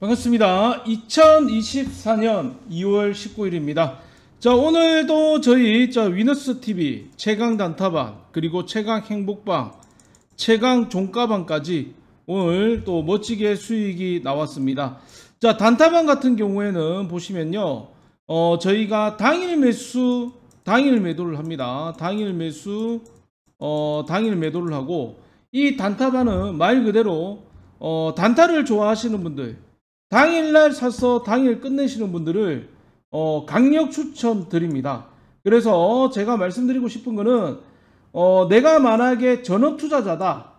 반갑습니다. 2024년 2월 19일입니다. 자 오늘도 저희 저 위너스 TV 최강 단타방 그리고 최강 행복방 최강 종가방까지 오늘 또 멋지게 수익이 나왔습니다. 자 단타방 같은 경우에는 보시면요 어 저희가 당일 매수 당일 매도를 합니다. 당일 매수 어 당일 매도를 하고 이단타반은말 그대로 어 단타를 좋아하시는 분들 당일날 사서 당일 끝내시는 분들을 어, 강력 추천드립니다. 그래서 제가 말씀드리고 싶은 거는 어, 내가 만약에 전업투자자다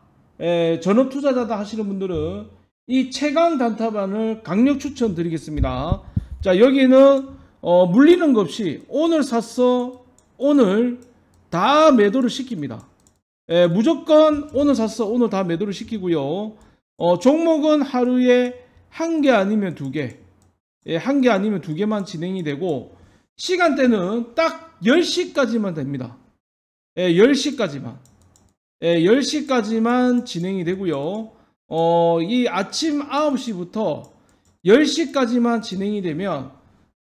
전업투자자다 하시는 분들은 이 최강 단타반을 강력 추천드리겠습니다. 자 여기는 어, 물리는 것 없이 오늘 샀어 오늘 다 매도를 시킵니다. 에, 무조건 오늘 샀어 오늘 다 매도를 시키고요. 어, 종목은 하루에 한개 아니면 두 개, 예, 한 개 아니면 두 개만 진행이 되고 시간대는 딱 10시까지만 됩니다. 예, 10시까지만. 예, 10시까지만 진행이 되고요. 어, 이 아침 9시부터 10시까지만 진행이 되면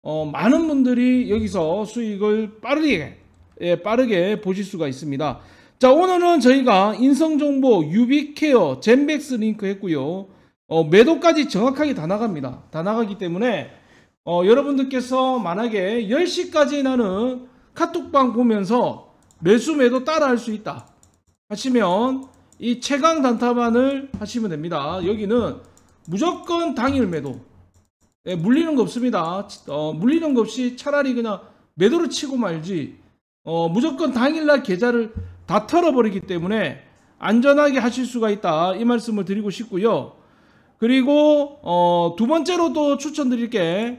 어, 많은 분들이 여기서 수익을 빠르게 예, 빠르게 보실 수가 있습니다. 자 오늘은 저희가 인성정보, 유비케어, 젠백스 링크 했고요. 어, 매도까지 정확하게 다 나갑니다. 다 나가기 때문에 어, 여러분들께서 만약에 10시까지 나는 카톡방 보면서 매수 매도 따라 할 수 있다 하시면 이 최강 단타만을 하시면 됩니다. 여기는 무조건 당일 매도 예, 물리는 거 없습니다. 어, 물리는 거 없이 차라리 그냥 매도를 치고 말지 어, 무조건 당일날 계좌를 다 털어버리기 때문에 안전하게 하실 수가 있다 이 말씀을 드리고 싶고요. 그리고 어, 두 번째로 또 추천드릴 게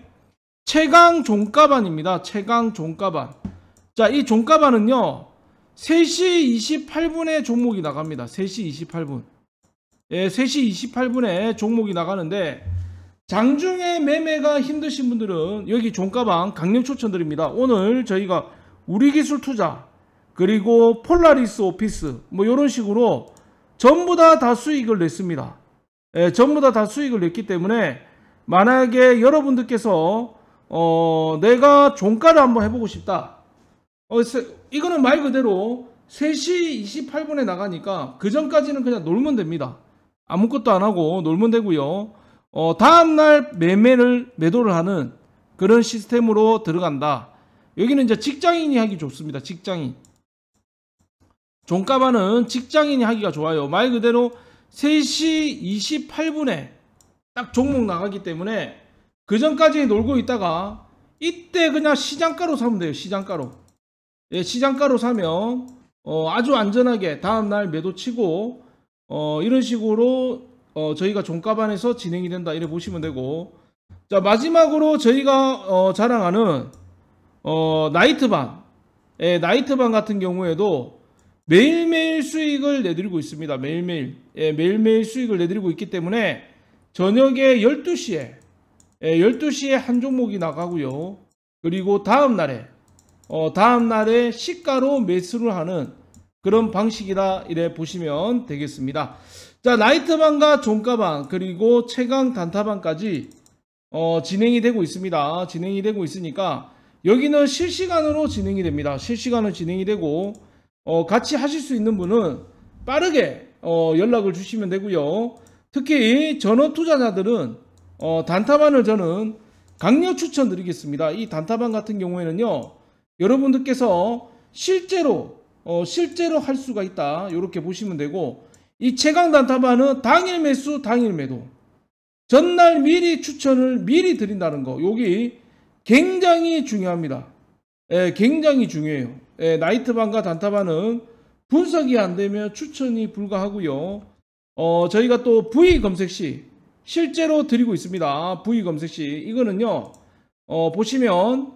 최강 종가반입니다. 최강 종가반. 자, 이 종가반은요. 3시 28분에 종목이 나갑니다. 3시 28분. 예, 3시 28분에 종목이 나가는데 장중에 매매가 힘드신 분들은 여기 종가방 강력 추천드립니다. 오늘 저희가 우리 기술 투자 그리고 폴라리스 오피스 뭐 이런 식으로 전부 다 다 수익을 냈습니다. 예, 전부 다, 다 수익을 냈기 때문에 만약에 여러분들께서 어, 내가 종가를 한번 해보고 싶다. 어, 이거는 말 그대로 3시 28분에 나가니까 그 전까지는 그냥 놀면 됩니다. 아무것도 안 하고 놀면 되고요. 어, 다음날 매매를 매도를 하는 그런 시스템으로 들어간다. 여기는 이제 직장인이 하기 좋습니다. 직장인. 종가만은 직장인이 하기가 좋아요. 말 그대로 3시 28분에 딱 종목 나가기 때문에 그 전까지 놀고 있다가 이때 그냥 시장가로 사면 돼요. 시장가로. 예, 시장가로 사면 어, 아주 안전하게 다음날 매도 치고 어, 이런 식으로 어, 저희가 종가반에서 진행이 된다 이래 보시면 되고 자 마지막으로 저희가 어, 자랑하는 어, 나이트반 예, 나이트반 같은 경우에도 매일매일 수익을 내드리고 있습니다. 매일매일. 예, 매일매일 수익을 내드리고 있기 때문에 저녁에 12시에 예, 12시에 한 종목이 나가고요. 그리고 다음 날에 어, 다음 날에 시가로 매수를 하는 그런 방식이라 이래 보시면 되겠습니다. 자, 나이트방과 종가방 그리고 최강 단타방까지 어, 진행이 되고 있습니다. 진행이 되고 있으니까 여기는 실시간으로 진행이 됩니다. 실시간으로 진행이 되고 어, 같이 하실 수 있는 분은 빠르게 어, 연락을 주시면 되고요. 특히 전업 투자자들은 어, 단타반을 저는 강력 추천드리겠습니다. 이 단타반 같은 경우에는요. 여러분들께서 실제로 어, 실제로 할 수가 있다. 이렇게 보시면 되고 이 최강 단타반은 당일 매수 당일 매도 전날 미리 추천을 미리 드린다는 거 여기 굉장히 중요합니다. 예, 굉장히 중요해요. 예, 나이트반과 단타반은 분석이 안 되면 추천이 불가하고요. 어, 저희가 또 V 검색 시 실제로 드리고 있습니다. V 검색 시 이거는요. 어, 보시면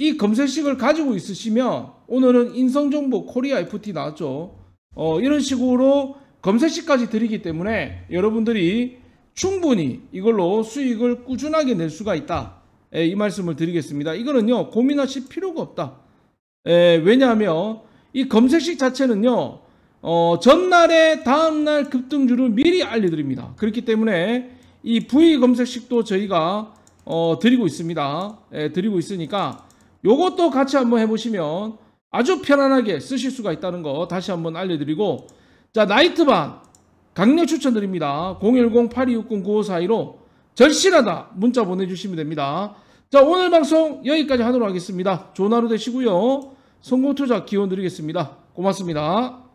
이 검색식을 가지고 있으시면 오늘은 인성정보 코리아 FT 나왔죠. 어, 이런 식으로 검색식까지 드리기 때문에 여러분들이 충분히 이걸로 수익을 꾸준하게 낼 수가 있다. 예, 이 말씀을 드리겠습니다. 이거는요 고민하실 필요가 없다. 에, 예, 왜냐하면 이 검색식 자체는요. 어, 전날에 다음날 급등주를 미리 알려드립니다. 그렇기 때문에 이 부위 검색식도 저희가 어, 드리고 있습니다. 에, 예, 드리고 있으니까 요것도 같이 한번 해보시면 아주 편안하게 쓰실 수가 있다는 거 다시 한번 알려드리고 자 나이트반 강력 추천드립니다. 010-8260-9542로 절실하다 문자 보내주시면 됩니다. 자 오늘 방송 여기까지 하도록 하겠습니다. 좋은 하루 되시고요. 성공 투자 기원 드리겠습니다. 고맙습니다.